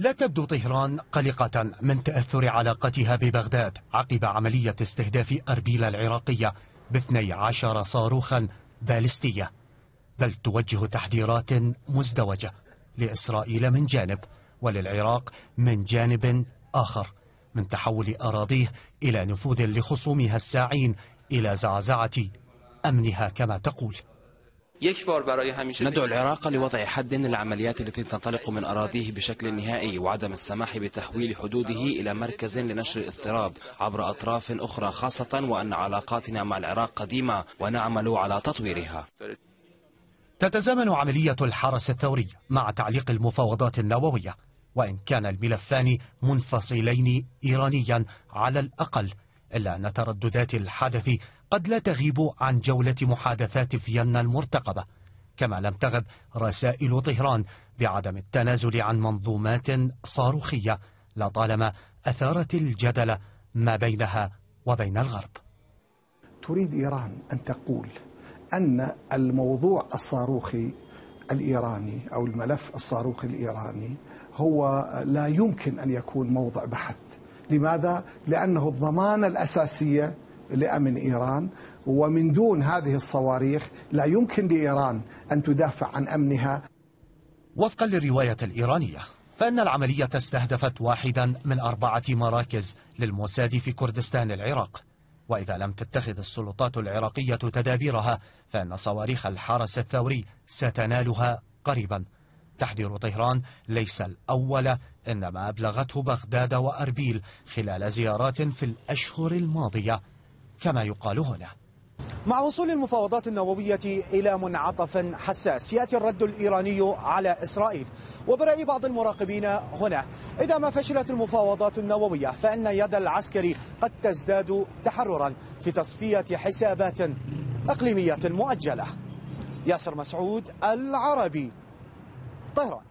لا تبدو طهران قلقة من تأثر علاقتها ببغداد عقب عملية استهداف أربيل العراقية باثني عشر صاروخا بالستية بل توجه تحذيرات مزدوجة لإسرائيل من جانب وللعراق من جانب آخر من تحول أراضيه إلى نفوذ لخصومها الساعين إلى زعزعة أمنها كما تقول ندعو العراق لوضع حد للعمليات التي تنطلق من أراضيه بشكل نهائي وعدم السماح بتحويل حدوده إلى مركز لنشر الاضطراب عبر أطراف أخرى خاصة وأن علاقاتنا مع العراق قديمة ونعمل على تطويرها تتزامن عملية الحرس الثوري مع تعليق المفاوضات النووية وإن كان الملفان منفصلين إيرانيا على الأقل إلا أن ترددات الحدث قد لا تغيب عن جولة محادثات فيينا المرتقبة كما لم تغب رسائل طهران بعدم التنازل عن منظومات صاروخية لطالما أثارت الجدل ما بينها وبين الغرب تريد إيران أن تقول أن الموضوع الصاروخي الإيراني أو الملف الصاروخي الإيراني هو لا يمكن أن يكون موضع بحث لماذا؟ لأنه الضمانة الأساسية لأمن إيران ومن دون هذه الصواريخ لا يمكن لإيران أن تدافع عن أمنها وفقا للرواية الإيرانية فإن العملية استهدفت واحدا من أربعة مراكز للموساد في كردستان العراق وإذا لم تتخذ السلطات العراقية تدابيرها فإن صواريخ الحرس الثوري ستنالها قريبا تحذير طهران ليس الأول إنما أبلغته بغداد وأربيل خلال زيارات في الأشهر الماضية كما يقال هنا مع وصول المفاوضات النووية إلى منعطف حساس يأتي الرد الإيراني على إسرائيل وبرأي بعض المراقبين هنا إذا ما فشلت المفاوضات النووية فإن يد العسكري قد تزداد تحررا في تصفية حسابات إقليمية مؤجلة ياسر مسعود العربي طهران